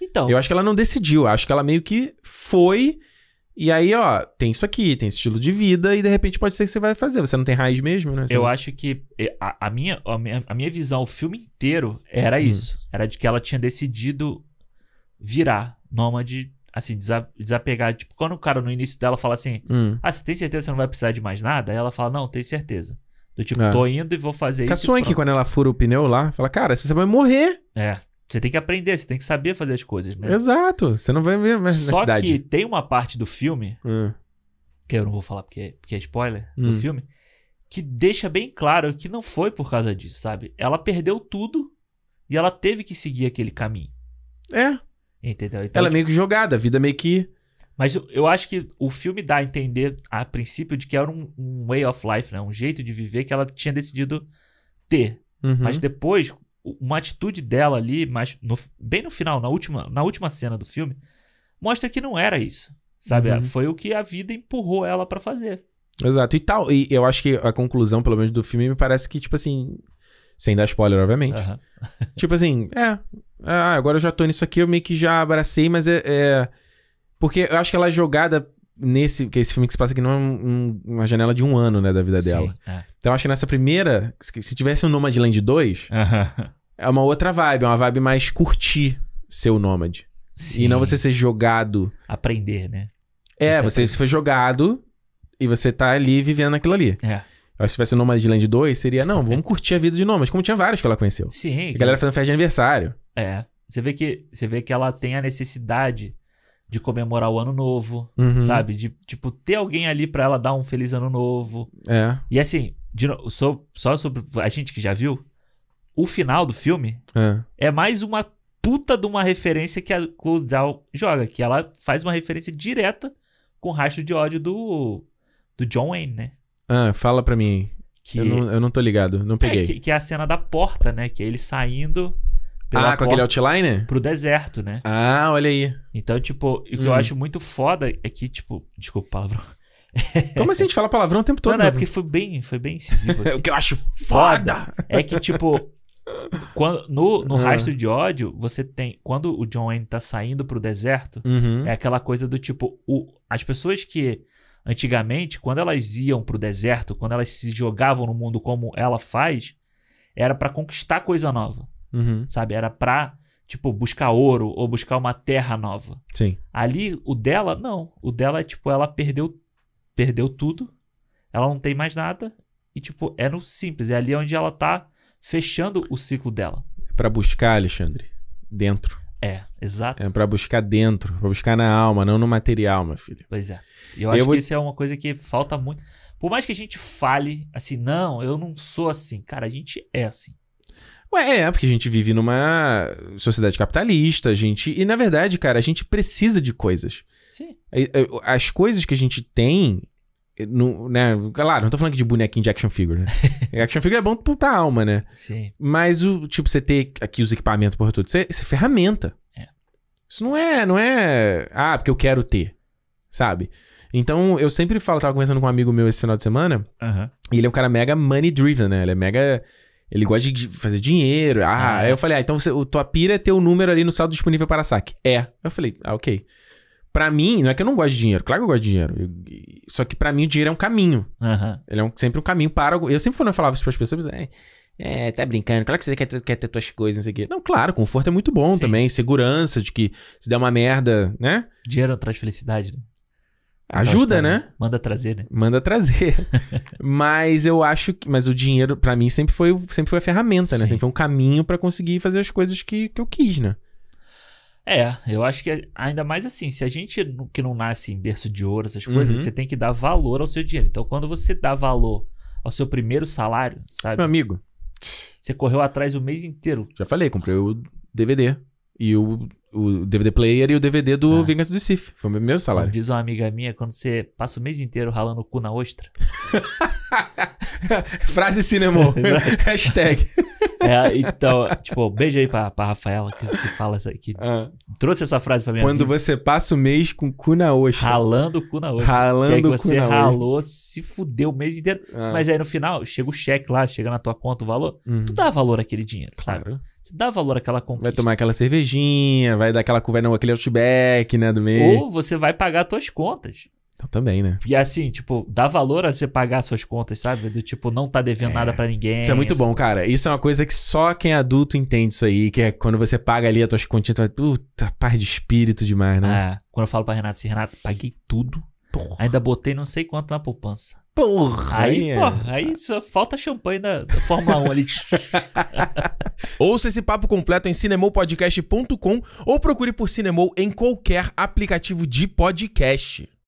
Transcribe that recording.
Então. Eu acho que ela não decidiu, acho que ela meio que foi. E aí, ó, tem isso aqui, tem esse estilo de vida, e de repente pode ser que você vai fazer. Você não tem raiz mesmo, né? Você assim? eu não... acho que a, a, minha, a, minha, a minha visão, o filme inteiro, era hum. isso. Era de que ela tinha decidido virar nômade, assim, desapegar. Tipo, quando o cara no início dela fala assim: hum. Ah, você tem certeza que você não vai precisar de mais nada? Aí ela fala: Não, tenho certeza. Do tipo, é. tô indo e vou fazer Caçonha isso. Caçonha que quando ela fura o pneu lá, fala: Cara, se você vai morrer. É. Você tem que aprender, você tem que saber fazer as coisas, né? Exato. Você não vai ver mais Só cidade. que tem uma parte do filme, hum. que eu não vou falar porque, porque é spoiler hum. do filme, que deixa bem claro que não foi por causa disso, sabe? Ela perdeu tudo e ela teve que seguir aquele caminho. É. Entendeu? Então, ela é tipo meio que jogada, a vida meio que. Mas eu, eu acho que o filme dá a entender, a princípio, de que era um, um way of life, né? Um jeito de viver que ela tinha decidido ter. Uhum. Mas depois, uma atitude dela ali, mas no, bem no final, na última, na última cena do filme, mostra que não era isso. Sabe? Uhum. Foi o que a vida empurrou ela para fazer. Exato. E tal, e eu acho que a conclusão, pelo menos, do filme me parece que, tipo assim. Sem dar spoiler, obviamente. Uhum. tipo assim, é. Ah, agora eu já tô nisso aqui, eu meio que já abracei, mas é, é. Porque eu acho que ela é jogada nesse que esse filme que se passa aqui não é um, uma janela de um ano, né, da vida Sim, dela. É. Então acho que nessa primeira, se tivesse um Nomadland 2, é uma outra vibe, é uma vibe mais curtir ser o nômade. Sim. E não você ser jogado. Aprender, né? É, você é, você aprende. foi jogado e você tá ali vivendo aquilo ali. É. Eu acho que se tivesse o land 2, seria, não, vamos curtir a vida de Nomad, como tinha vários que ela conheceu. Sim. A galera fazendo festa de aniversário. É. Você vê que, você vê que ela tem a necessidade de comemorar o ano novo, uhum. sabe? De, tipo, ter alguém ali para ela dar um feliz ano novo. É. E assim, de, so, só sobre a gente que já viu, o final do filme é, é mais uma puta de uma referência que a Close Down joga, que ela faz uma referência direta com o rastro de ódio do, do John Wayne, né? Ah, fala pra mim. Que, eu, não, eu não tô ligado, não é, peguei. É, que, que, é a cena da porta, né? Que é ele saindo ah, com aquele outliner? Pro deserto, né? Ah, olha aí. Então, tipo, o que hum. eu acho muito foda é que, tipo, desculpa o palavrão. Como assim a gente fala palavrão o tempo todo? Não, não é porque foi bem, foi bem incisivo. o que eu acho foda, foda é que, tipo, quando, no, no uhum. rastro de ódio, você tem. Quando o John Wayne tá saindo pro deserto, uhum. é aquela coisa do tipo. O, as pessoas que. Antigamente, quando elas iam pro deserto, quando elas se jogavam no mundo como ela faz, era para conquistar coisa nova. Uhum. Sabe? Era pra, tipo, buscar ouro ou buscar uma terra nova. Sim. Ali, o dela, não. O dela é, tipo, ela perdeu, perdeu tudo. Ela não tem mais nada. E, tipo, é no simples. É ali onde ela tá fechando o ciclo dela. É pra buscar, Alexandre. Dentro. É, exato. É para buscar dentro, Pra buscar na alma, não no material, meu filho. Pois é. Eu, eu acho vou... que isso é uma coisa que falta muito. Por mais que a gente fale assim, não, eu não sou assim. Cara, a gente é assim. Ué, é, porque a gente vive numa sociedade capitalista, a gente. E na verdade, cara, a gente precisa de coisas. Sim. As coisas que a gente tem. No, né, claro, não tô falando aqui de bonequinho de action figure, né? action figure é bom pra alma, né? Sim. Mas o, tipo, você ter aqui os equipamentos, porra, tudo, isso é, ferramenta. É. Isso não é, não é. Ah, porque eu quero ter. Sabe? Então, eu sempre falo, tava conversando com um amigo meu esse final de semana, uhum. e ele é um cara mega money driven, né? Ele é mega ele gosta de fazer dinheiro. Ah, ah é. aí eu falei, ah, então você, o tua pira é ter o um número ali no saldo disponível para saque. É. Eu falei, ah, ok. Pra mim, não é que eu não gosto de dinheiro. Claro que eu gosto de dinheiro. Eu, só que para mim o dinheiro é um caminho. Uhum. Ele é um, sempre um caminho para... Eu sempre quando eu falava isso pras pessoas, é, é, tá brincando. Claro que você quer ter, quer ter tuas coisas, não sei o quê. Não, claro, conforto é muito bom Sim. também. Segurança de que se der uma merda, né? Dinheiro traz felicidade, né? Ajuda, tá, né? Manda trazer, né? Manda trazer. mas eu acho que. Mas o dinheiro, para mim, sempre foi, sempre foi a ferramenta, né? Sim. né? Sempre foi um caminho para conseguir fazer as coisas que, que eu quis, né? É, eu acho que é, ainda mais assim, se a gente que não nasce em berço de ouro, essas uhum. coisas, uhum. você tem que dar valor ao seu dinheiro. Então, quando você dá valor ao seu primeiro salário, sabe? Meu amigo. Você correu atrás o mês inteiro. Já falei, comprei o DVD e o, o DVD player e o DVD do ah. Vingança do Sif. Foi o meu salário. Como diz uma amiga minha, quando você passa o mês inteiro ralando o cu na ostra. Frase cinema. Hashtag. É, então, tipo, beijo aí pra, pra Rafaela que, que fala essa, que ah. trouxe essa frase pra mim. Quando vida. você passa o mês com o cu na ostra. Ralando o cu na ostra. Ralando que é que você ralou, ostra. se fudeu o mês inteiro. Ah. Mas aí no final, chega o cheque lá, chega na tua conta o valor. Uhum. Tu dá valor àquele dinheiro, sabe? Tu Você dá valor àquela conquista. Vai tomar aquela cervejinha, vai dar aquela conversa, aquele outback, né, do mês. Ou você vai pagar as tuas contas. Então também, né? E assim, tipo, dá valor a você pagar suas contas, sabe? Do tipo, não tá devendo é. nada para ninguém. Isso é muito assim. bom, cara. Isso é uma coisa que só quem é adulto entende isso aí, que é quando você paga ali as tuas contas tu puta, paz de espírito demais, né? É. Quando eu falo pra Renato assim, Renato, paguei tudo. Porra. Ainda botei não sei quanto na poupança. Porra! Aí, é. porra, aí só falta champanhe da, da Fórmula 1 ali. Ouça esse papo completo em cinemopodcast.com ou procure por Cinemou em qualquer aplicativo de podcast.